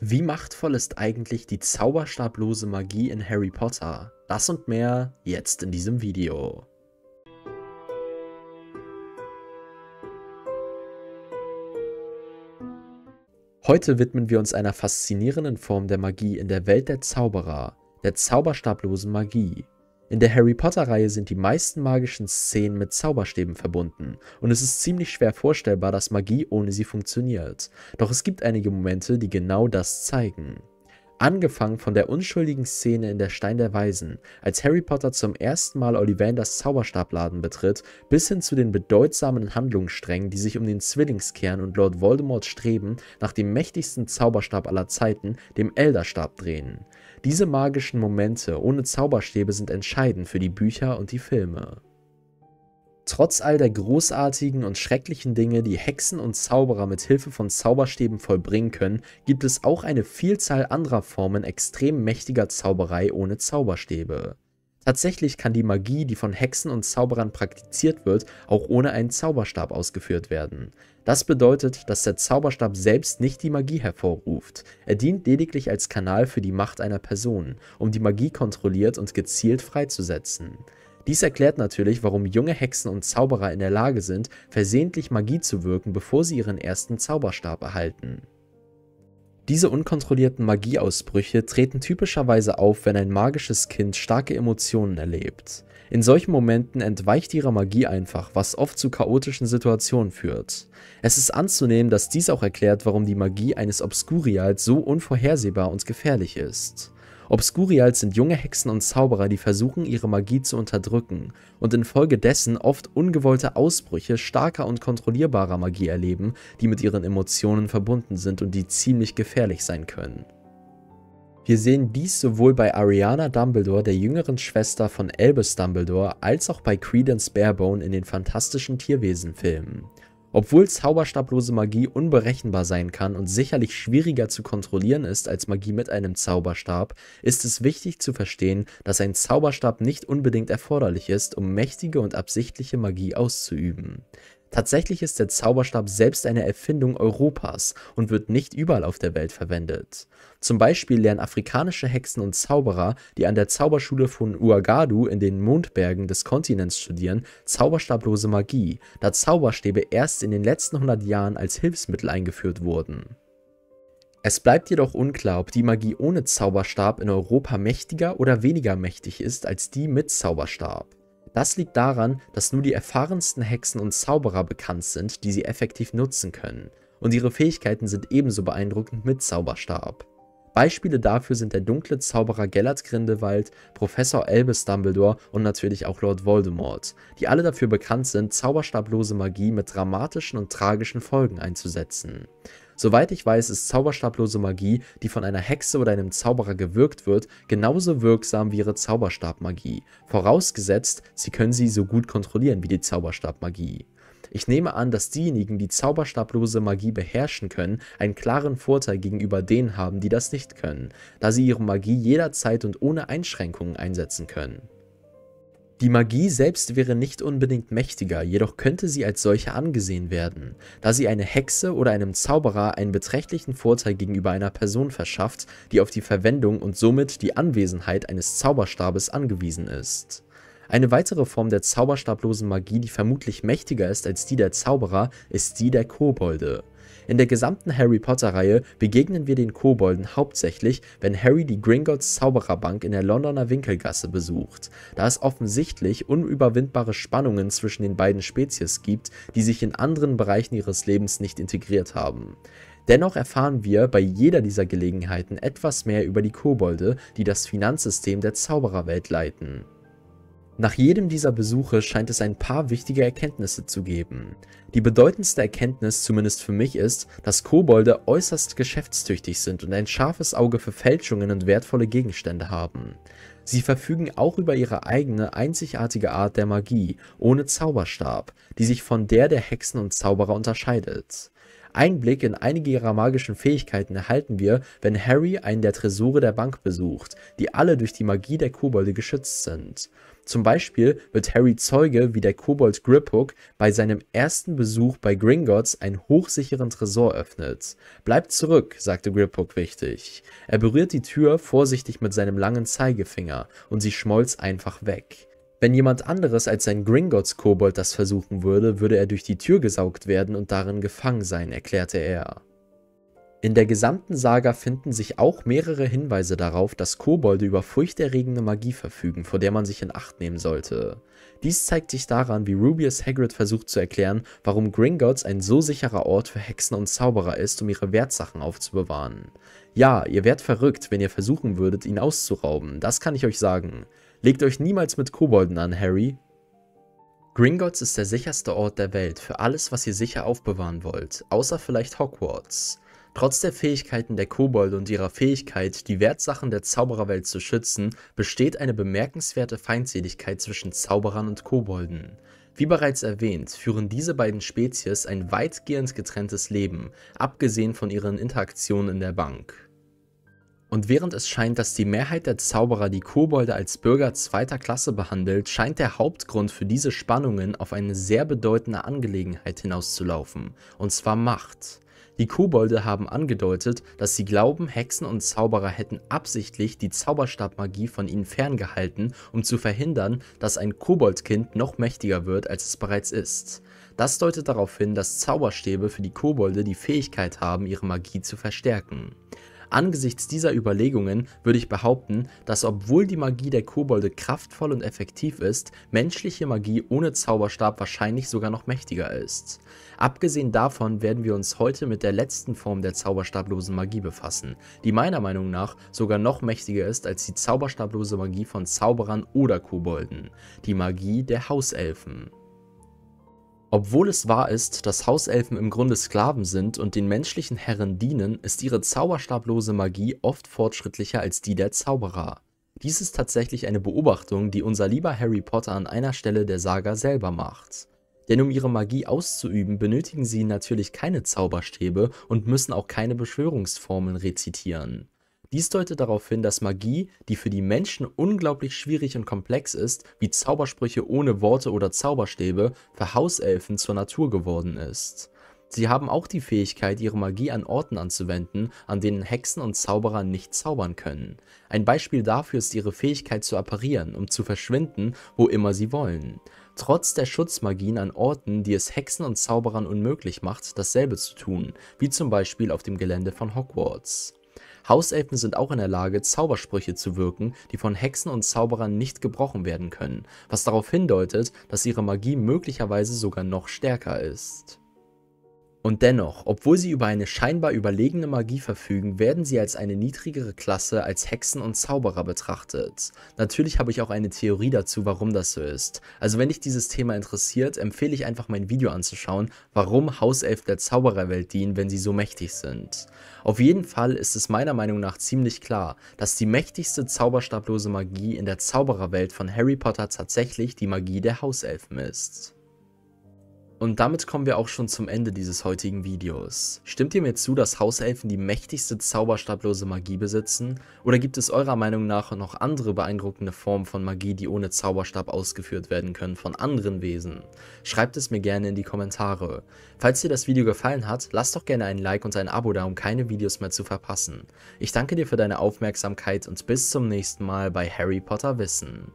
Wie machtvoll ist eigentlich die zauberstablose Magie in Harry Potter? Das und mehr jetzt in diesem Video. Heute widmen wir uns einer faszinierenden Form der Magie in der Welt der Zauberer, der zauberstablosen Magie. In der Harry Potter-Reihe sind die meisten magischen Szenen mit Zauberstäben verbunden und es ist ziemlich schwer vorstellbar, dass Magie ohne sie funktioniert. Doch es gibt einige Momente, die genau das zeigen. Angefangen von der unschuldigen Szene in der Stein der Weisen, als Harry Potter zum ersten Mal Ollivanders Zauberstabladen betritt, bis hin zu den bedeutsamen Handlungssträngen, die sich um den Zwillingskern und Lord Voldemorts Streben nach dem mächtigsten Zauberstab aller Zeiten, dem Elderstab, drehen. Diese magischen Momente ohne Zauberstäbe sind entscheidend für die Bücher und die Filme. Trotz all der großartigen und schrecklichen Dinge, die Hexen und Zauberer mit Hilfe von Zauberstäben vollbringen können, gibt es auch eine Vielzahl anderer Formen extrem mächtiger Zauberei ohne Zauberstäbe. Tatsächlich kann die Magie, die von Hexen und Zauberern praktiziert wird, auch ohne einen Zauberstab ausgeführt werden. Das bedeutet, dass der Zauberstab selbst nicht die Magie hervorruft. Er dient lediglich als Kanal für die Macht einer Person, um die Magie kontrolliert und gezielt freizusetzen. Dies erklärt natürlich, warum junge Hexen und Zauberer in der Lage sind, versehentlich Magie zu wirken, bevor sie ihren ersten Zauberstab erhalten. Diese unkontrollierten Magieausbrüche treten typischerweise auf, wenn ein magisches Kind starke Emotionen erlebt. In solchen Momenten entweicht ihre Magie einfach, was oft zu chaotischen Situationen führt. Es ist anzunehmen, dass dies auch erklärt, warum die Magie eines Obscurials so unvorhersehbar und gefährlich ist. Obscurials sind junge Hexen und Zauberer, die versuchen, ihre Magie zu unterdrücken und infolgedessen oft ungewollte Ausbrüche starker und kontrollierbarer Magie erleben, die mit ihren Emotionen verbunden sind und die ziemlich gefährlich sein können. Wir sehen dies sowohl bei Ariana Dumbledore, der jüngeren Schwester von Albus Dumbledore, als auch bei Credence Barebone in den Fantastischen Tierwesen-Filmen. Obwohl zauberstablose Magie unberechenbar sein kann und sicherlich schwieriger zu kontrollieren ist als Magie mit einem Zauberstab, ist es wichtig zu verstehen, dass ein Zauberstab nicht unbedingt erforderlich ist, um mächtige und absichtliche Magie auszuüben. Tatsächlich ist der Zauberstab selbst eine Erfindung Europas und wird nicht überall auf der Welt verwendet. Zum Beispiel lernen afrikanische Hexen und Zauberer, die an der Zauberschule von Uagadu in den Mondbergen des Kontinents studieren, zauberstablose Magie, da Zauberstäbe erst in den letzten 100 Jahren als Hilfsmittel eingeführt wurden. Es bleibt jedoch unklar, ob die Magie ohne Zauberstab in Europa mächtiger oder weniger mächtig ist als die mit Zauberstab. Das liegt daran, dass nur die erfahrensten Hexen und Zauberer bekannt sind, die sie effektiv nutzen können, und ihre Fähigkeiten sind ebenso beeindruckend mit Zauberstab. Beispiele dafür sind der dunkle Zauberer Gellert Grindelwald, Professor Albus Dumbledore und natürlich auch Lord Voldemort, die alle dafür bekannt sind, zauberstablose Magie mit dramatischen und tragischen Folgen einzusetzen. Soweit ich weiß, ist zauberstablose Magie, die von einer Hexe oder einem Zauberer gewirkt wird, genauso wirksam wie ihre Zauberstabmagie, vorausgesetzt, sie können sie so gut kontrollieren wie die Zauberstabmagie. Ich nehme an, dass diejenigen, die zauberstablose Magie beherrschen können, einen klaren Vorteil gegenüber denen haben, die das nicht können, da sie ihre Magie jederzeit und ohne Einschränkungen einsetzen können. Die Magie selbst wäre nicht unbedingt mächtiger, jedoch könnte sie als solche angesehen werden, da sie einer Hexe oder einem Zauberer einen beträchtlichen Vorteil gegenüber einer Person verschafft, die auf die Verwendung und somit die Anwesenheit eines Zauberstabes angewiesen ist. Eine weitere Form der zauberstablosen Magie, die vermutlich mächtiger ist als die der Zauberer, ist die der Kobolde. In der gesamten Harry Potter-Reihe begegnen wir den Kobolden hauptsächlich, wenn Harry die Gringotts Zaubererbank in der Londoner Winkelgasse besucht, da es offensichtlich unüberwindbare Spannungen zwischen den beiden Spezies gibt, die sich in anderen Bereichen ihres Lebens nicht integriert haben. Dennoch erfahren wir bei jeder dieser Gelegenheiten etwas mehr über die Kobolde, die das Finanzsystem der Zaubererwelt leiten. Nach jedem dieser Besuche scheint es ein paar wichtige Erkenntnisse zu geben. Die bedeutendste Erkenntnis zumindest für mich ist, dass Kobolde äußerst geschäftstüchtig sind und ein scharfes Auge für Fälschungen und wertvolle Gegenstände haben. Sie verfügen auch über ihre eigene einzigartige Art der Magie, ohne Zauberstab, die sich von der der Hexen und Zauberer unterscheidet. Einblick in einige ihrer magischen Fähigkeiten erhalten wir, wenn Harry einen der Tresore der Bank besucht, die alle durch die Magie der Kobolde geschützt sind. Zum Beispiel wird Harry Zeuge, wie der Kobold Griphook bei seinem ersten Besuch bei Gringotts einen hochsicheren Tresor öffnet. Bleibt zurück, sagte Griphook wichtig. Er berührt die Tür vorsichtig mit seinem langen Zeigefinger und sie schmolz einfach weg. Wenn jemand anderes als sein Gringotts-Kobold das versuchen würde, würde er durch die Tür gesaugt werden und darin gefangen sein, erklärte er. In der gesamten Saga finden sich auch mehrere Hinweise darauf, dass Kobolde über furchterregende Magie verfügen, vor der man sich in Acht nehmen sollte. Dies zeigt sich daran, wie Rubius Hagrid versucht zu erklären, warum Gringotts ein so sicherer Ort für Hexen und Zauberer ist, um ihre Wertsachen aufzubewahren. Ja, ihr wärt verrückt, wenn ihr versuchen würdet, ihn auszurauben, das kann ich euch sagen. Legt euch niemals mit Kobolden an, Harry, Gringotts ist der sicherste Ort der Welt für alles, was ihr sicher aufbewahren wollt, außer vielleicht Hogwarts. Trotz der Fähigkeiten der Kobolde und ihrer Fähigkeit, die Wertsachen der Zaubererwelt zu schützen, besteht eine bemerkenswerte Feindseligkeit zwischen Zauberern und Kobolden. Wie bereits erwähnt, führen diese beiden Spezies ein weitgehend getrenntes Leben, abgesehen von ihren Interaktionen in der Bank. Und während es scheint, dass die Mehrheit der Zauberer die Kobolde als Bürger zweiter Klasse behandelt, scheint der Hauptgrund für diese Spannungen auf eine sehr bedeutende Angelegenheit hinauszulaufen, und zwar Macht. Die Kobolde haben angedeutet, dass sie glauben, Hexen und Zauberer hätten absichtlich die Zauberstabmagie von ihnen ferngehalten, um zu verhindern, dass ein Koboldkind noch mächtiger wird, als es bereits ist. Das deutet darauf hin, dass Zauberstäbe für die Kobolde die Fähigkeit haben, ihre Magie zu verstärken. Angesichts dieser Überlegungen würde ich behaupten, dass obwohl die Magie der Kobolde kraftvoll und effektiv ist, menschliche Magie ohne Zauberstab wahrscheinlich sogar noch mächtiger ist. Abgesehen davon werden wir uns heute mit der letzten Form der zauberstablosen Magie befassen, die meiner Meinung nach sogar noch mächtiger ist als die zauberstablose Magie von Zauberern oder Kobolden, die Magie der Hauselfen. Obwohl es wahr ist, dass Hauselfen im Grunde Sklaven sind und den menschlichen Herren dienen, ist ihre zauberstablose Magie oft fortschrittlicher als die der Zauberer. Dies ist tatsächlich eine Beobachtung, die unser lieber Harry Potter an einer Stelle der Saga selber macht. Denn um ihre Magie auszuüben, benötigen sie natürlich keine Zauberstäbe und müssen auch keine Beschwörungsformeln rezitieren. Dies deutet darauf hin, dass Magie, die für die Menschen unglaublich schwierig und komplex ist, wie Zaubersprüche ohne Worte oder Zauberstäbe, für Hauselfen zur Natur geworden ist. Sie haben auch die Fähigkeit, ihre Magie an Orten anzuwenden, an denen Hexen und Zauberer nicht zaubern können. Ein Beispiel dafür ist ihre Fähigkeit zu apparieren, um zu verschwinden, wo immer sie wollen. Trotz der Schutzmagien an Orten, die es Hexen und Zauberern unmöglich macht, dasselbe zu tun, wie zum Beispiel auf dem Gelände von Hogwarts. Hauselfen sind auch in der Lage, Zaubersprüche zu wirken, die von Hexen und Zauberern nicht gebrochen werden können, was darauf hindeutet, dass ihre Magie möglicherweise sogar noch stärker ist. Und dennoch, obwohl sie über eine scheinbar überlegene Magie verfügen, werden sie als eine niedrigere Klasse als Hexen und Zauberer betrachtet. Natürlich habe ich auch eine Theorie dazu, warum das so ist. Also wenn dich dieses Thema interessiert, empfehle ich einfach mein Video anzuschauen, warum Hauself der Zaubererwelt dienen, wenn sie so mächtig sind. Auf jeden Fall ist es meiner Meinung nach ziemlich klar, dass die mächtigste zauberstablose Magie in der Zaubererwelt von Harry Potter tatsächlich die Magie der Hauselfen ist. Und damit kommen wir auch schon zum Ende dieses heutigen Videos. Stimmt ihr mir zu, dass Hauselfen die mächtigste zauberstablose Magie besitzen? Oder gibt es eurer Meinung nach noch andere beeindruckende Formen von Magie, die ohne Zauberstab ausgeführt werden können von anderen Wesen? Schreibt es mir gerne in die Kommentare. Falls dir das Video gefallen hat, lass doch gerne ein Like und ein Abo da, um keine Videos mehr zu verpassen. Ich danke dir für deine Aufmerksamkeit und bis zum nächsten Mal bei Harry Potter Wissen.